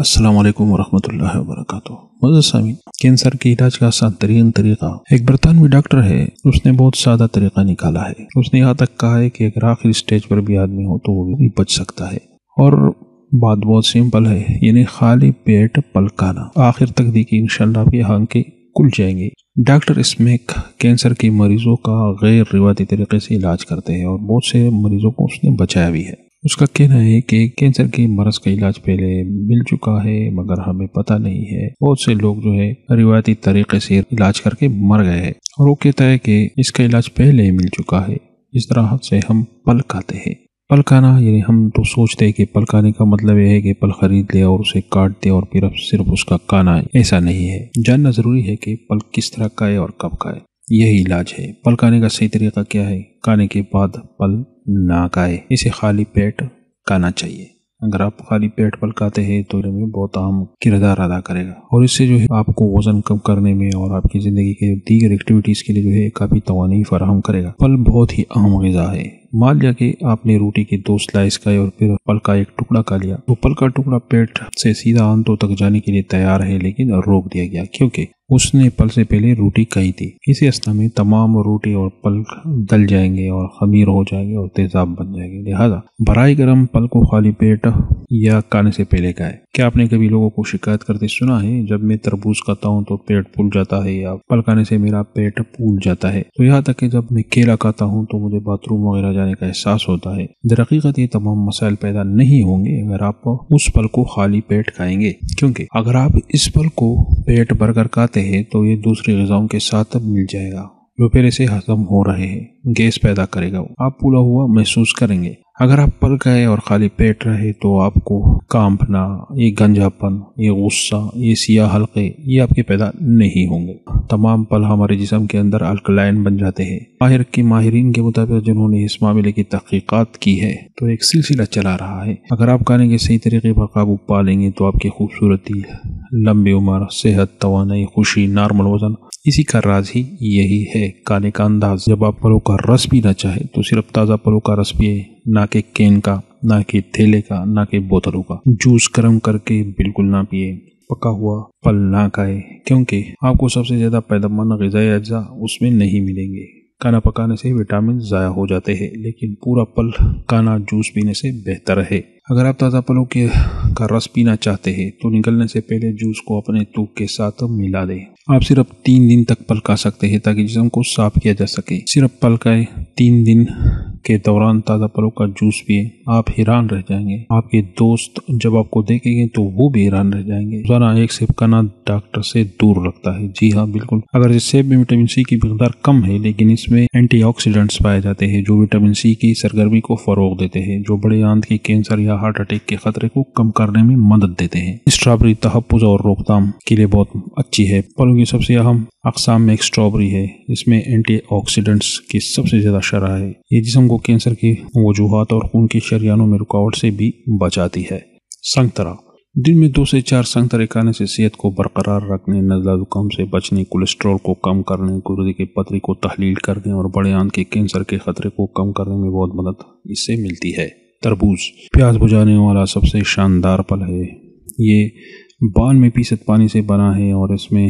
अस्सलाम वालेकुम वरहमतुल्लाहि वबरकातुहू मुजस्समीन कैंसर के इलाज का आसान तरीका एक बरतानवी डॉक्टर है उसने बहुत सादा तरीका निकाला है उसने यहाँ तक कहा है कि अगर आखिरी स्टेज पर भी आदमी हो तो वो भी बच सकता है और बात बहुत सिंपल है यानी खाली पेट पलकाना आखिर तक देखिए इनशाला आपकी आंखें कुल जाएंगे डॉक्टर इसमें कैंसर के मरीजों का गैर रिवायती तरीके से इलाज करते हैं और बहुत से मरीजों को उसने बचाया भी है उसका कहना है कि कैंसर के मरज का इलाज पहले मिल चुका है मगर हमें पता नहीं है बहुत से लोग जो है रिवायती तरीके से इलाज करके मर गए हैं और वो कहता है कि इसका इलाज पहले ही मिल चुका है इस तरह से हम पल खाते हैं पल खाना यानी हम तो सोचते हैं कि पल खाने का मतलब यह है कि पल खरीद ले और उसे काट दे और फिर अब सिर्फ उसका खाना है ऐसा नहीं है जानना जरूरी है कि पल किस तरह का है और कब का है यही इलाज है पल खाने का सही तरीका क्या है खाने के बाद पल ना खाए इसे खाली पेट खाना चाहिए अगर आप खाली पेट पल खाते हैं तो में बहुत अहम किरदार अदा करेगा और इससे जो है आपको वजन कम करने में और आपकी ज़िंदगी के दीगर एक्टिविटीज़ के लिए जो है काफ़ी तो फराहम करेगा पल बहुत ही अहम गज़ा है माल जाके आपने रोटी के दो स्लाइस का और फिर पल का एक टुकड़ा का लिया तो पल का टुकड़ा पेट से सीधा अंतों तक जाने के लिए तैयार है लेकिन रोक दिया गया क्योंकि उसने पल से पहले रोटी कही थी इसी अवस्था में तमाम रोटी और पल दल जाएंगे और खमीर हो जाएंगे और तेजाब बन जाएंगे लिहाजा बरए गर्म पल को खाली पेट या खाने से पहले का है क्या आपने कभी लोगों को शिकायत करते सुना है जब मैं तरबूज खाता हूँ तो पेट फूल जाता है या फल खाने से मेरा पेट फूल जाता है तो यहाँ तक कि जब मैं केला खाता हूँ तो मुझे बाथरूम वगैरह जाने का एहसास होता है दरक़ीकत ये तमाम मसाइल पैदा नहीं होंगे अगर आप उस पल को खाली पेट खाएंगे क्योंकि अगर आप इस पल को पेट भरकर खाते हैं तो ये दूसरी गजाओं के साथ मिल जाएगा दोपहर से हजम हो रहे हैं गैस पैदा करेगा आप पूरा हुआ महसूस करेंगे अगर आप पल गए और खाली पेट रहे तो आपको कांपना ये गंजापन ये गुस्सा ये सिया हल्के ये आपके पैदा नहीं होंगे तमाम पल हमारे जिसम के अंदर अल्कलाइन बन जाते हैं माहिर के माहरीन के मुताबिक जिन्होंने इस मामले की तहकीकत की है तो एक सिलसिला चला रहा है अगर आप गाने के सही तरीके पर काबू पा लेंगे तो आपकी खूबसूरती लंबी उम्र सेहत तो खुशी नॉर्मल वजन इसी का राज ही यही है काले का अंदाज जब आप पलों का रस पीना चाहे तो सिर्फ ताज़ा पलों का रस पिए ना के केन का ना के थैले का ना के बोतलों का जूस गर्म करके बिल्कुल ना पिए पका हुआ फल ना खाए क्योंकि आपको सबसे ज़्यादा पैदामंद गजाई अज्जा उसमें नहीं मिलेंगे खाना पकाने से विटामिन ज़ाया हो जाते हैं लेकिन पूरा पल काना जूस पीने से बेहतर है अगर आप ताज़ा पलों के का रस पीना चाहते हैं तो निकलने से पहले जूस को अपने तूक के साथ मिला दें आप सिर्फ तीन दिन तक पल खा सकते हैं ताकि जिसम को साफ किया जा सके सिर्फ पल का तीन दिन के दौरान ताज़ा फलों का जूस पिए आप हैरान रह जाएंगे आपके दोस्त जब आपको देखेंगे तो वो भी हैरान रह जाएंगे रोजाना एक सेब खाना डॉक्टर से दूर रखता है जी हाँ बिल्कुल अगर इस सेब में विटामिन सी की मकदार कम है लेकिन इसमें ऑक्सीडेंट्स पाए जाते हैं जो विटामिन सी की सरगर्मी को फरोग देते हैं जो बड़े आंत के कैंसर या हार्ट अटैक के खतरे को कम करने में मदद देते हैं स्ट्रॉबेरी तहफ़ और रोकथाम के लिए बहुत अच्छी है फलों की सबसे अहम अकसाम में एक स्ट्रॉबेरी है इसमें एंटीऑक्सीडेंट्स की सबसे ज़्यादा शरा है ये जिसम को कैंसर की वजूहत और खून के शरियानों में रुकावट से भी बचाती है संगतरा दिन में दो से चार संगतरे खाने से सेहत को बरकरार रखने नजला जुकाम से बचने कोलेस्ट्रॉल को कम करने गुर्दे के पथरी को तहलील करने और बड़े आंत के कैंसर के खतरे को कम करने में बहुत मदद इससे मिलती है तरबूज प्याज बुझाने वाला सबसे शानदार फल है ये बान में पीसत पानी से बना है और इसमें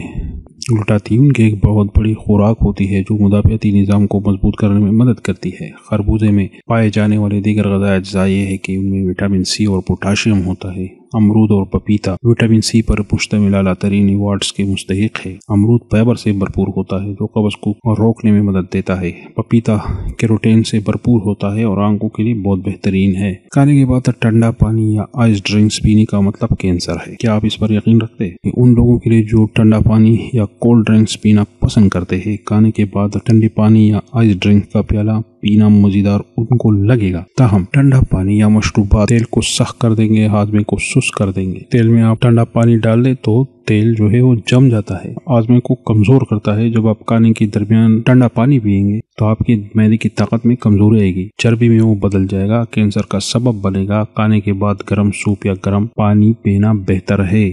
तीन की एक बहुत बड़ी खुराक होती है जो मुदाफ़ती निज़ाम को मजबूत करने में मदद करती है खरबूजे में पाए जाने वाले दीगर गजा अज्जा ये है कि उनमें विटामिन सी और पोटाशियम होता है अमरूद और पपीता विटामिन सी पर पुश्तमिल अला तरीन रिवार्ड्स के मुस्तक है अमरूद फाइबर से भरपूर होता है जो कब्ज को रोकने में मदद देता है पपीता कैरोटेन से भरपूर होता है और आंखों के लिए बहुत बेहतरीन है खाने के बाद ठंडा पानी या आइस ड्रिंक्स पीने का मतलब कैंसर है क्या आप इस पर यकीन रखते हैं उन लोगों के लिए जो ठंडा पानी या कोल्ड ड्रिंक्स पीना पसंद करते हैं खाने के बाद ठंडे पानी या आइस ड्रिंक का प्याला पीना मजेदार उनको लगेगा तहम ठंडा पानी या मशरूबा तेल को सख कर देंगे हाजमे को सुस्त कर देंगे तेल में आप ठंडा पानी डाल दे तो तेल जो है वो जम जाता है आजमे को कमजोर करता है जब आप खाने के दरमियान ठंडा पानी पियेंगे तो आपकी मैदे की ताकत में कमजोरी आएगी चर्बी में वो बदल जाएगा कैंसर का सबब बनेगा खाने के बाद गर्म सूप या गर्म पानी पीना बेहतर है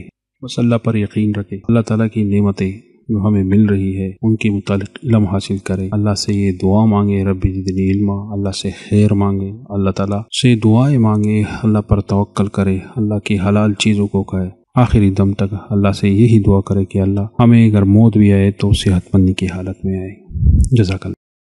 बस अल्लाह पर यकीन रखें अल्लाह ताला की नेमतें जो हमें मिल रही है उनके मुतालिक इलम हासिल करें अल्लाह से ये दुआ मांगे रबी जिदनी इल्मा अल्लाह से खैर मांगे अल्लाह ताला से दुआएं मांगे अल्लाह पर तवक्ल करे अल्लाह की हलाल चीज़ों को कहे आखिरी दम तक अल्लाह से यही दुआ करे कि अल्लाह हमें अगर मौत भी आए तो सेहतमंदी की हालत में आए जजाकल